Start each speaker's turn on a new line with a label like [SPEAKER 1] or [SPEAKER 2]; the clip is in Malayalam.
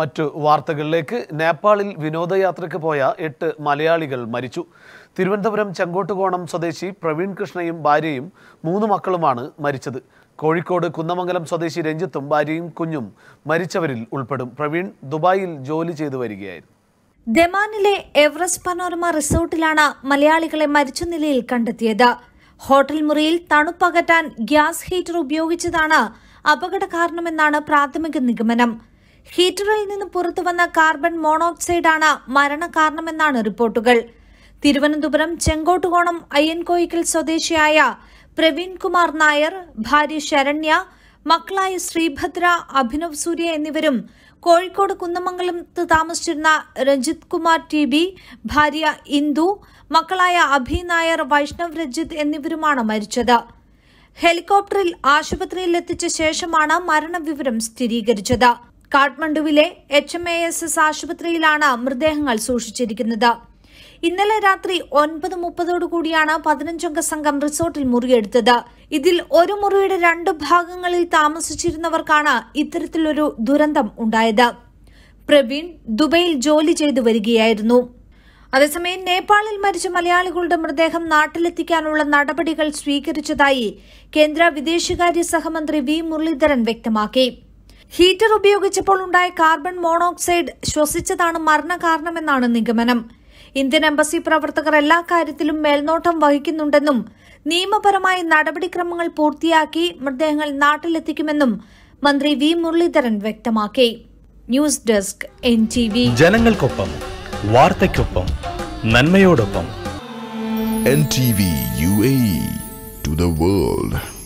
[SPEAKER 1] മറ്റു വാർത്തകളിലേക്ക് നേപ്പാളിൽ വിനോദയാത്രയ്ക്ക് പോയ എട്ട് മലയാളികൾ മരിച്ചു തിരുവനന്തപുരം ചെങ്കോട്ടുകോണം സ്വദേശി പ്രവീൺ കൃഷ്ണയും ഭാര്യയും മൂന്ന് മക്കളുമാണ് മരിച്ചത് കോഴിക്കോട് കുന്നമംഗലം സ്വദേശി രഞ്ജിത്തും ഭാര്യയും കുഞ്ഞും മരിച്ചവരിൽ ഉൾപ്പെടും പ്രവീൺ ദുബായിൽ ജോലി ചെയ്തു വരികയായിരുന്നു
[SPEAKER 2] ദമാനിലെ എവറസ്റ്റ് പനോരമ റിസോർട്ടിലാണ് മലയാളികളെ മരിച്ച നിലയിൽ കണ്ടെത്തിയത് ഹോട്ടൽ മുറിയിൽ തണുപ്പകറ്റാൻ ഗ്യാസ് ഹീറ്റർ ഉപയോഗിച്ചതാണ് അപകട കാരണമെന്നാണ് പ്രാഥമിക നിഗമനം ഹീറ്ററിൽ നിന്ന് പുറത്തുവന്ന കാർബൺ മോണോക്സൈഡാണ് കാരണമെന്നാണ് റിപ്പോർട്ടുകൾ തിരുവനന്തപുരം ചെങ്കോട്ടുകോണം അയ്യൻകോയിക്കൽ സ്വദേശിയായ പ്രവീൺ കുമാർ നായർ ഭാര്യ ശരണ്യ മക്കളായ ശ്രീഭദ്ര അഭിനവ് സൂര്യ എന്നിവരും കോഴിക്കോട് കുന്നമംഗലത്ത് താമസിച്ചിരുന്ന രഞ്ജിത് കുമാർ ടി ബി ഭാര്യ ഇന്ദു മക്കളായ അഭി നായർ വൈഷ്ണവ് രഞ്ജിത്ത് എന്നിവരുമാണ് മരിച്ചത് ഹെലികോപ്റ്ററിൽ ആശുപത്രിയിൽ എത്തിച്ച ശേഷമാണ് മരണവിവരം സ്ഥിരീകരിച്ചത് കാഠ്മണ്ഡുവിലെ H M A S S ആശുപത്രിയിലാണ് മൃതദേഹങ്ങൾ സൂക്ഷിച്ചിരിക്കുന്നത് ഇന്നലെ രാത്രി ഒൻപത് മുപ്പതോടുകൂടിയാണ് പതിനഞ്ചംഗ സംഘം റിസോർട്ടിൽ മുറിയെടുത്തത് ഇതിൽ ഒരു മുറിയുടെ രണ്ട് ഭാഗങ്ങളിൽ താമസിച്ചിരുന്നവർക്കാണ് ഇത്തരത്തിലൊരു ദുരന്തം ഉണ്ടായത് പ്രവീൺ ദുബൈയിൽ ജോലി ചെയ്തു വരികയായിരുന്നു അതേസമയം നേപ്പാളിൽ മരിച്ച മലയാളികളുടെ മൃതദേഹം നാട്ടിലെത്തിക്കാനുള്ള നടപടികൾ സ്വീകരിച്ചതായി കേന്ദ്ര വിദേശകാര്യ സഹമന്ത്രി വി മുരളീധരൻ വ്യക്തമാക്കി ഹീറ്റർ ഉപയോഗിച്ചപ്പോൾ ഉണ്ടായ കാർബൺ മോണോക്സൈഡ് ശ്വസിച്ചതാണ് കാരണമെന്നാണ് നിഗമനം ഇന്ത്യൻ എംബസി പ്രവർത്തകർ എല്ലാ കാര്യത്തിലും മേൽനോട്ടം വഹിക്കുന്നുണ്ടെന്നും നിയമപരമായ നടപടിക്രമങ്ങൾ പൂർത്തിയാക്കി മൃതദേഹങ്ങൾ നാട്ടിലെത്തിക്കുമെന്നും മന്ത്രി വി മുരളീധരൻ വ്യക്തമാക്കി news desk N T V
[SPEAKER 1] ജനങ്ങൾക്കൊപ്പം വാർത്തയ്ക്കൊപ്പം നന്മയോടൊപ്പം
[SPEAKER 2] N T V U A to the world